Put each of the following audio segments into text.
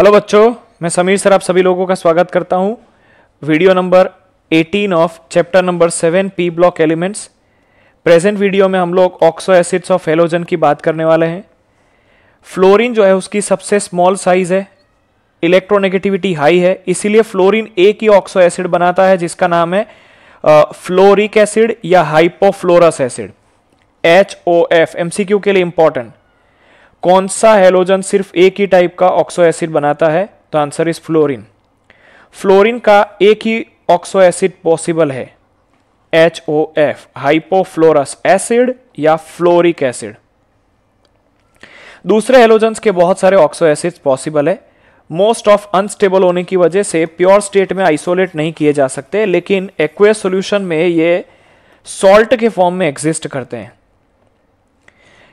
hello बच्चों मैं Sameer sir आप सभी लोगों का स्वागत करता हूं video number 18 of chapter number 7 P block elements present video में हम लोग ऑक्सो एसिड्स ऑफ एलोजन की बात करने वाले हैं फ्लोरीन जो है उसकी सबसे स्मॉल साइज है इलेक्ट्रोनेगेटिविटी हाई है इसीलिए फ्लोरीन एक ही ऑक्सो एसिड बनाता है जिसका नाम है फ्लोरिक एसिड या hypofluorous acid H O F Q के लिए इंपॉर्टेंट कौन सा हेलोजन सिर्फ एक ही टाइप का ऑक्सो एसिड बनाता है तो आंसर इज फ्लोरिन फ्लोरिन का एक ही ऑक्सो एसिड पॉसिबल है H O F hypofluorous acid या फ्लोरिक एसिड दूसरे हेलोजन के बहुत सारे ऑक्सो एसिड पॉसिबल है मोस्ट ऑफ अनस्टेबल होने की वजह से प्योर स्टेट में आइसोलेट नहीं किए जा सकते लेकिन एक्वे सोल्यूशन में ये सॉल्ट के फॉर्म में एग्जिस्ट करते हैं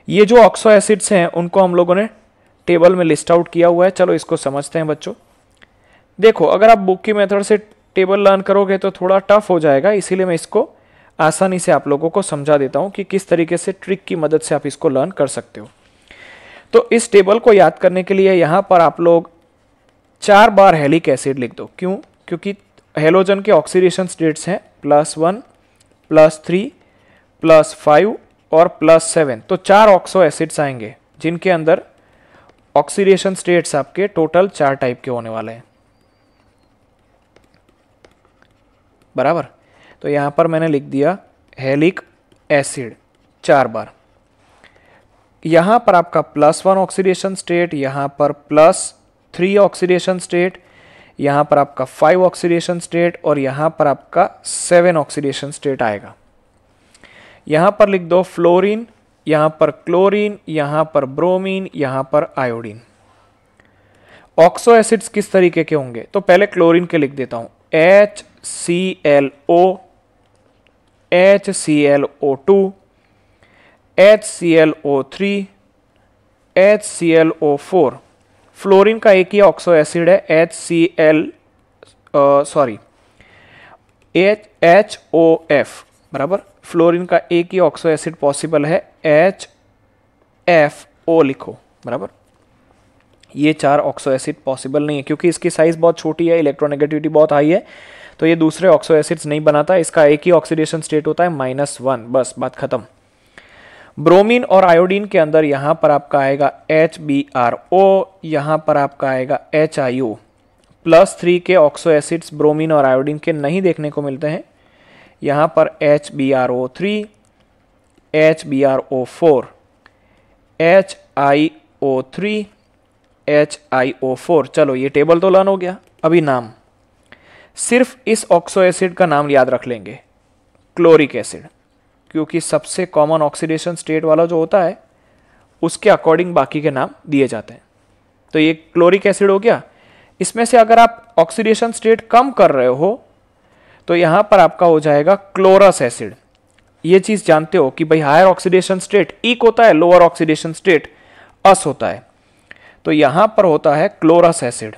ये जो ऑक्सो एसिड्स हैं उनको हम लोगों ने टेबल में लिस्ट आउट किया हुआ है चलो इसको समझते हैं बच्चों देखो अगर आप बुक की मेथड से टेबल लर्न करोगे तो थोड़ा टफ हो जाएगा इसीलिए मैं इसको आसानी से आप लोगों को समझा देता हूँ कि किस तरीके से ट्रिक की मदद से आप इसको लर्न कर सकते हो तो इस टेबल को याद करने के लिए यहाँ पर आप लोग चार बार हेलिक एसिड लिख दो क्यों क्योंकि हेलोजन के ऑक्सीडेशन स्टेट्स हैं plus one plus three plus five और प्लस सेवन तो चार ऑक्सो एसिड्स आएंगे जिनके अंदर ऑक्सीडेशन स्टेट्स आपके टोटल चार टाइप के होने वाले हैं बराबर तो यहां पर मैंने लिख दिया हेलिक एसिड चार बार यहां पर आपका प्लस वन ऑक्सीडेशन स्टेट यहां पर प्लस थ्री ऑक्सीडेशन स्टेट यहां पर आपका फाइव ऑक्सीडेशन स्टेट और यहां पर आपका सेवन ऑक्सीडेशन स्टेट आएगा यहां पर लिख दो फ्लोरीन यहां पर क्लोरीन यहां पर ब्रोमीन यहां पर आयोडीन ऑक्सो एसिड्स किस तरीके के होंगे तो पहले क्लोरीन के लिख देता हूं H C L O H C L O two H C L O three H C L O four fluorine का एक ही ऑक्सो एसिड है H C L sorry H H O F बराबर fluorine का एक ही oxo acid possible है H F O लिखो बराबर ये चार ऑक्सो एसिड पॉसिबल नहीं है क्योंकि इसकी साइज बहुत छोटी है इलेक्ट्रोनेगेटिविटी बहुत हाई है तो ये दूसरे ऑक्सो एसिड्स नहीं बनाता इसका एक ही ऑक्सीडेशन स्टेट होता है माइनस वन बस बात खत्म ब्रोमीन और आयोडीन के अंदर यहां पर आपका आएगा एच बी आर ओ यहां पर आपका आएगा H I O plus three के ऑक्सो एसिड्स ब्रोमीन और आयोडीन के नहीं देखने को मिलते हैं यहाँ पर H B R O three H B R O four H I O three H I O four चलो ये टेबल तो लर्न हो गया अभी नाम सिर्फ इस ऑक्सो एसिड का नाम याद रख लेंगे क्लोरिक एसिड क्योंकि सबसे कॉमन ऑक्सीडेशन स्टेट वाला जो होता है उसके अकॉर्डिंग बाकी के नाम दिए जाते हैं तो ये क्लोरिक एसिड हो गया इसमें से अगर आप ऑक्सीडेशन स्टेट कम कर रहे हो तो यहां पर आपका हो जाएगा क्लोरस एसिड ये चीज जानते हो कि भाई हायर ऑक्सीडेशन स्टेट इक होता है लोअर ऑक्सीडेशन स्टेट अस होता है तो यहां पर होता है क्लोरस एसिड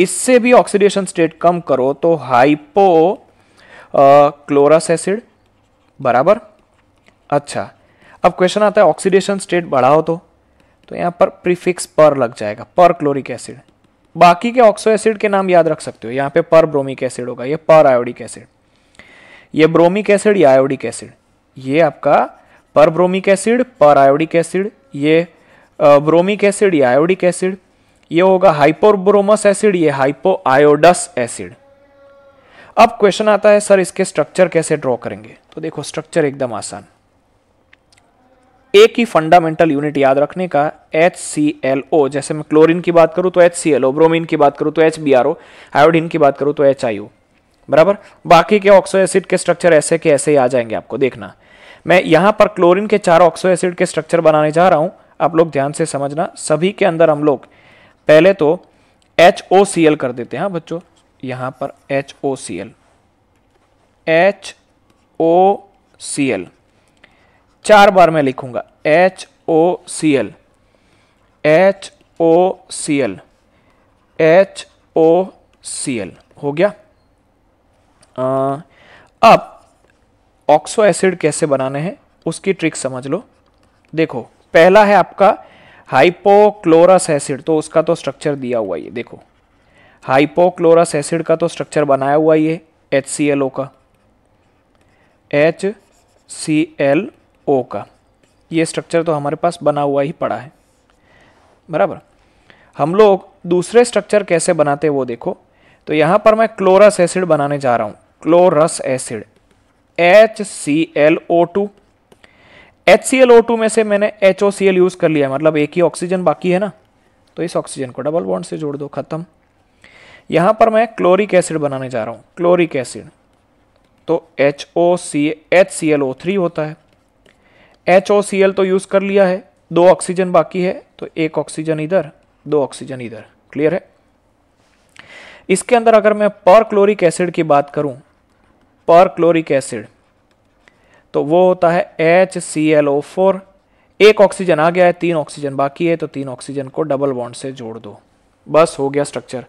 इससे भी ऑक्सीडेशन स्टेट कम करो तो हाइपो क्लोरस एसिड बराबर अच्छा अब क्वेश्चन आता है ऑक्सीडेशन स्टेट बढ़ाओ तो तो यहां पर प्रीफिक्स पर लग जाएगा पर क्लोरिक एसिड बाकी के ऑक्सो एसिड के नाम याद रख सकते हो यहाँ पे पर ब्रोमिक एसिड होगा ये पर आयोडिक एसिड ये ब्रोमिक एसिड या आयोडिक एसिड ये आपका perbromic acid periodic acid ये ब्रोमिक एसिड या आयोडिक एसिड ये होगा हाइपोब्रोमस एसिड ये हाइपो आयोडस एसिड अब क्वेश्चन आता है सर इसके स्ट्रक्चर कैसे ड्रॉ करेंगे तो देखो स्ट्रक्चर एकदम आसान एक ही फंडामेंटल यूनिट याद रखने का एच सी एल ओ जैसे मैं क्लोरीन की बात करूं तो H C L O bromine की बात करूं तो H B R O iodine की बात करूं तो एच आई ओ बराबर बाकी के ऑक्सो एसिड के स्ट्रक्चर ऐसे के ऐसे ही आ जाएंगे आपको देखना मैं यहां पर क्लोरीन के चार ऑक्सो एसिड के स्ट्रक्चर बनाने जा रहा हूं आप लोग ध्यान से समझना सभी के अंदर हम लोग पहले तो एच ओ सी एल कर देते हैं हाँ बच्चों यहां पर H O C L H O C L चार बार मैं लिखूंगा H O C L H O C L H O C L हो गया आ, अब ऑक्सो एसिड कैसे बनाने हैं उसकी ट्रिक समझ लो देखो पहला है आपका हाइपोक्लोरस एसिड तो उसका तो स्ट्रक्चर दिया हुआ ये देखो हाइपोक्लोरस एसिड का तो स्ट्रक्चर बनाया हुआ ये एच सी एल ओ का एच सी एल ओ का ये स्ट्रक्चर तो हमारे पास बना हुआ ही पड़ा है बराबर हम लोग दूसरे स्ट्रक्चर कैसे बनाते वो देखो तो यहाँ पर मैं क्लोरस एसिड बनाने जा रहा हूँ chlorous acid H C L O two H C L O two में से मैंने H O C L use कर लिया मतलब एक ही ऑक्सीजन बाकी है ना तो इस ऑक्सीजन को डबल बॉन्ड से जोड़ दो ख़त्म यहाँ पर मैं क्लोरिक एसिड बनाने जा रहा हूँ क्लोरिक एसिड तो H O C H C L O three होता है एच ओ सी एल तो यूज़ कर लिया है दो ऑक्सीजन बाकी है तो एक ऑक्सीजन इधर दो ऑक्सीजन इधर क्लियर है इसके अंदर अगर मैं पर क्लोरिक एसिड की बात करूं पर क्लोरिक एसिड तो वो होता है H C L O four एक ऑक्सीजन आ गया है तीन ऑक्सीजन बाकी है तो तीन ऑक्सीजन को डबल बॉन्ड से जोड़ दो बस हो गया स्ट्रक्चर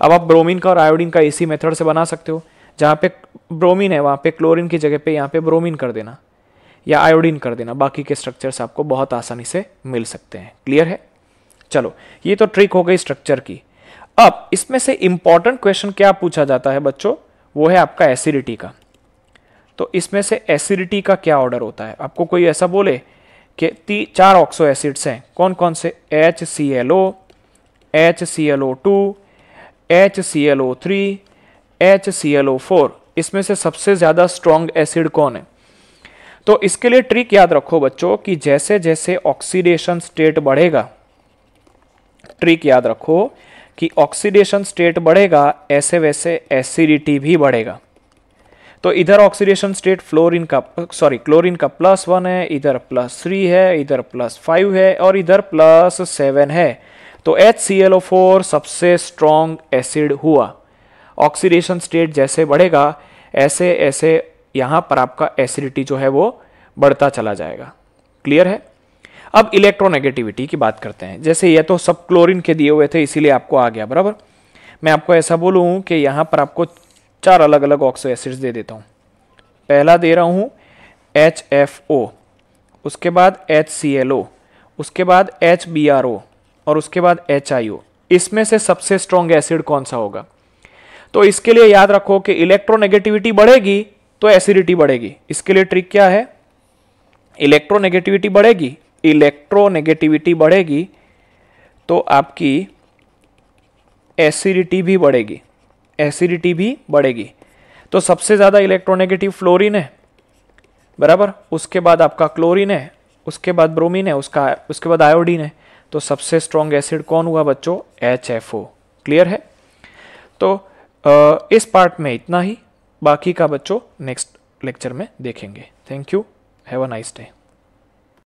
अब आप ब्रोमीन का और आयोडीन का इसी मेथड से बना सकते हो जहाँ पे ब्रोमीन है वहाँ पे क्लोरीन की जगह पे यहाँ पे ब्रोमीन कर देना या आयोडीन कर देना बाकी के स्ट्रक्चर्स आपको बहुत आसानी से मिल सकते हैं क्लियर है चलो ये तो ट्रिक हो गई स्ट्रक्चर की अब इसमें से इंपॉर्टेंट क्वेश्चन क्या पूछा जाता है बच्चों वो है आपका एसिडिटी का तो इसमें से एसिडिटी का क्या ऑर्डर होता है आपको कोई ऐसा बोले कि ती चार ऑक्सो एसिड्स हैं कौन कौन से H C L O H C L O two H C L O three H C L O four इसमें से सबसे ज़्यादा स्ट्रॉन्ग एसिड कौन है तो इसके लिए ट्रिक याद रखो बच्चों कि जैसे जैसे ऑक्सीडेशन स्टेट बढ़ेगा ट्रिक याद रखो कि ऑक्सीडेशन स्टेट बढ़ेगा ऐसे वैसे एसिडिटी भी बढ़ेगा तो इधर ऑक्सीडेशन स्टेट फ्लोरिन का सॉरी क्लोरीन का प्लस वन है इधर प्लस थ्री है इधर प्लस फाइव है और इधर प्लस सेवन है तो H C L O four सबसे स्ट्रॉन्ग एसिड हुआ ऑक्सीडेशन स्टेट जैसे बढ़ेगा ऐसे ऐसे यहां पर आपका एसिडिटी जो है वो बढ़ता चला जाएगा क्लियर है अब इलेक्ट्रोनेगेटिविटी की बात करते हैं जैसे ये तो सब क्लोरिन के दिए हुए थे इसीलिए आपको आ गया बराबर मैं आपको ऐसा बोलूं कि यहां पर आपको चार अलग अलग ऑक्सो एसिड्स दे देता हूं पहला दे रहा हूं एच एफ ओ उसके बाद एच सी एल ओ उसके बाद एच और उसके बाद एच इसमें से सबसे स्ट्रॉन्ग एसिड कौन सा होगा तो इसके लिए याद रखो कि इलेक्ट्रोनेगेटिविटी बढ़ेगी तो एसिडिटी बढ़ेगी इसके लिए ट्रिक क्या है इलेक्ट्रोनेगेटिविटी बढ़ेगी इलेक्ट्रोनेगेटिविटी बढ़ेगी तो आपकी एसिडिटी भी बढ़ेगी एसिडिटी भी बढ़ेगी तो सबसे ज़्यादा इलेक्ट्रोनेगेटिव फ्लोरीन है बराबर उसके बाद आपका क्लोरीन है उसके बाद ब्रोमीन है उसका उसके बाद आयोडीन है तो सबसे स्ट्रॉन्ग एसिड कौन हुआ बच्चों एच क्लियर है तो इस पार्ट में इतना ही बाकी का बच्चों नेक्स्ट लेक्चर में देखेंगे thank you have a nice day